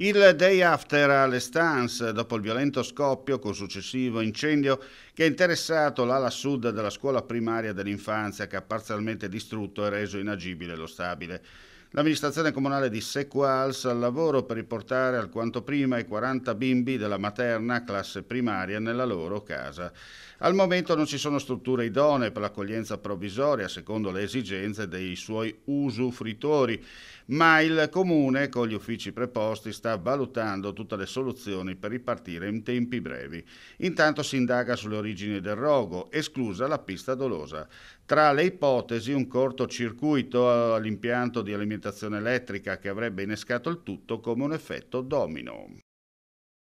Il day after alle Stans, dopo il violento scoppio con successivo incendio che ha interessato l'ala sud della scuola primaria dell'infanzia che ha parzialmente distrutto e reso inagibile lo stabile. L'amministrazione comunale di Sequals al lavoro per riportare alquanto prima i 40 bimbi della materna classe primaria nella loro casa. Al momento non ci sono strutture idonee per l'accoglienza provvisoria secondo le esigenze dei suoi usufruitori, ma il comune con gli uffici preposti sta valutando tutte le soluzioni per ripartire in tempi brevi. Intanto si indaga sulle origini del rogo, esclusa la pista dolosa. Tra le ipotesi un cortocircuito eh, all'impianto di alimentazione l'irritazione elettrica che avrebbe innescato il tutto come un effetto domino.